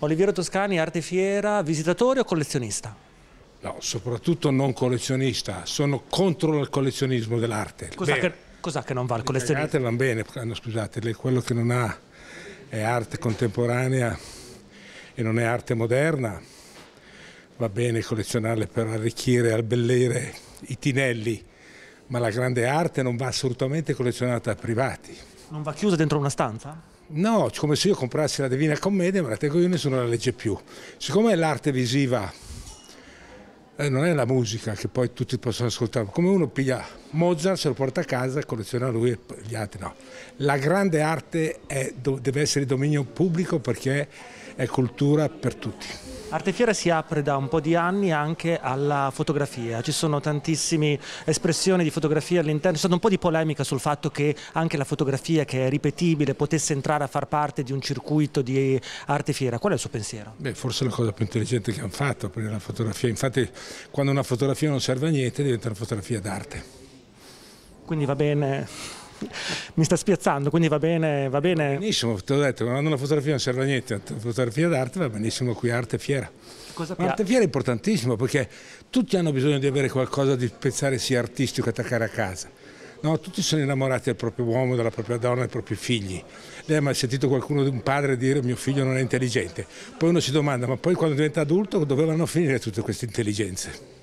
Oliviero Toscani, arte fiera, visitatore o collezionista? No, soprattutto non collezionista, sono contro il collezionismo dell'arte. Cos'è che, cos che, non va al collezionismo? Le vanno bene, ah, no, scusate, quello che non ha è arte contemporanea e non è arte moderna, va bene collezionarle per arricchire, albellire i tinelli, ma la grande arte non va assolutamente collezionata a privati. Non va chiusa dentro una stanza? No, come se io comprassi la Divina Commedia, ma la tengo io nessuno la legge più. Siccome l'arte visiva eh, non è la musica che poi tutti possono ascoltare, come uno piglia Mozart, se lo porta a casa, colleziona lui e gli altri no. La grande arte è, deve essere di dominio pubblico perché è cultura per tutti. Artefiera si apre da un po' di anni anche alla fotografia, ci sono tantissime espressioni di fotografia all'interno, c'è stata un po' di polemica sul fatto che anche la fotografia che è ripetibile potesse entrare a far parte di un circuito di Artefiera, qual è il suo pensiero? Beh, forse è la cosa più intelligente che hanno fatto, aprire la fotografia, infatti quando una fotografia non serve a niente diventa una fotografia d'arte. Quindi va bene mi sta spiazzando, quindi va bene, va bene. Benissimo, ti ho detto, quando una fotografia non serve a niente, una fotografia d'arte va benissimo qui, arte fiera. Cosa L'arte fiera è importantissimo perché tutti hanno bisogno di avere qualcosa di pensare sia artistico attaccare a casa. No, tutti sono innamorati del proprio uomo, della propria donna, dei propri figli. Lei ha mai sentito qualcuno, un padre, dire mio figlio non è intelligente? Poi uno si domanda, ma poi quando diventa adulto dove vanno a finire tutte queste intelligenze?